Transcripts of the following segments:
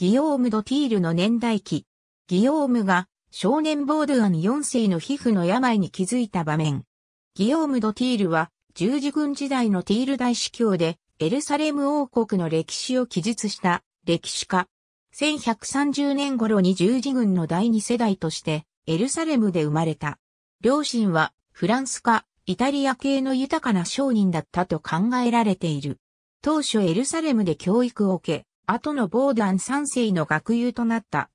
ギオーム・ドティールの年代記。ギオームが少年ボードアン4世の皮膚の病に気づいた場面。ギオーム・ドティールは十字軍時代のティール大司教でエルサレム王国の歴史を記述した歴史家。1130年頃に十字軍の第二世代としてエルサレムで生まれた。両親はフランスかイタリア系の豊かな商人だったと考えられている。当初エルサレムで教育を受け、後のボーダン3世の学友となった。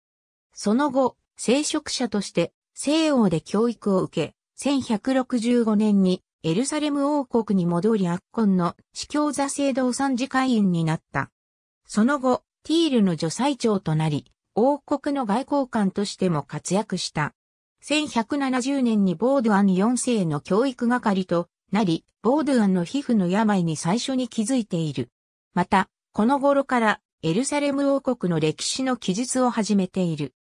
その後、聖職者として西欧で教育を受け、1165年にエルサレム王国に戻り圧婚の司教座聖堂参事会員になった。その後、ティールの助裁長となり、王国の外交官としても活躍した。1170年にボードアン4世の教育係となり、ボードアンの皮膚の病に最初に気づいている。また、この頃からエルサレム王国の歴史の記述を始めている。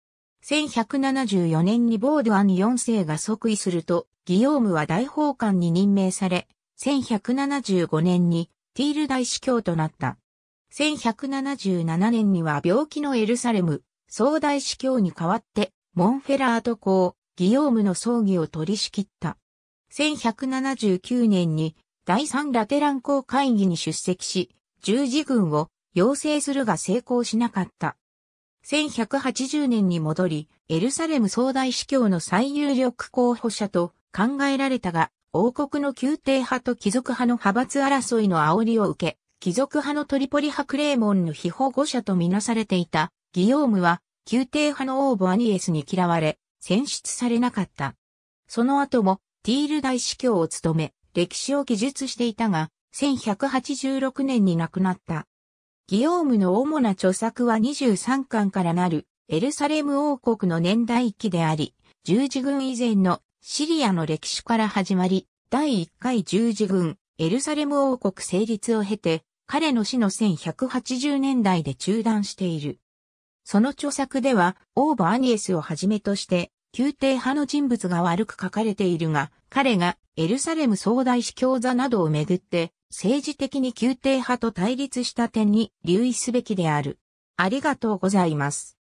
1174年にボードアン4世が即位すると、ギヨームは大法官に任命され、1175年にティール大司教となった。1177年には病気のエルサレム、総大司教に代わって、モンフェラート公、ギヨームの葬儀を取り仕切った。1179年に第三ラテラン公会議に出席し、十字軍を要請するが成功しなかった。1180年に戻り、エルサレム総大司教の最有力候補者と考えられたが、王国の宮廷派と貴族派の派閥争いの煽りを受け、貴族派のトリポリ派クレーモンの非保護者とみなされていた、ギヨームは、宮廷派の王母アニエスに嫌われ、選出されなかった。その後も、ティール大司教を務め、歴史を記述していたが、1186年に亡くなった。ギオームの主な著作は23巻からなるエルサレム王国の年代記であり、十字軍以前のシリアの歴史から始まり、第1回十字軍、エルサレム王国成立を経て、彼の死の1180年代で中断している。その著作では、オーバーニエスをはじめとして、宮廷派の人物が悪く書かれているが、彼がエルサレム総大司教座などをめぐって、政治的に宮廷派と対立した点に留意すべきである。ありがとうございます。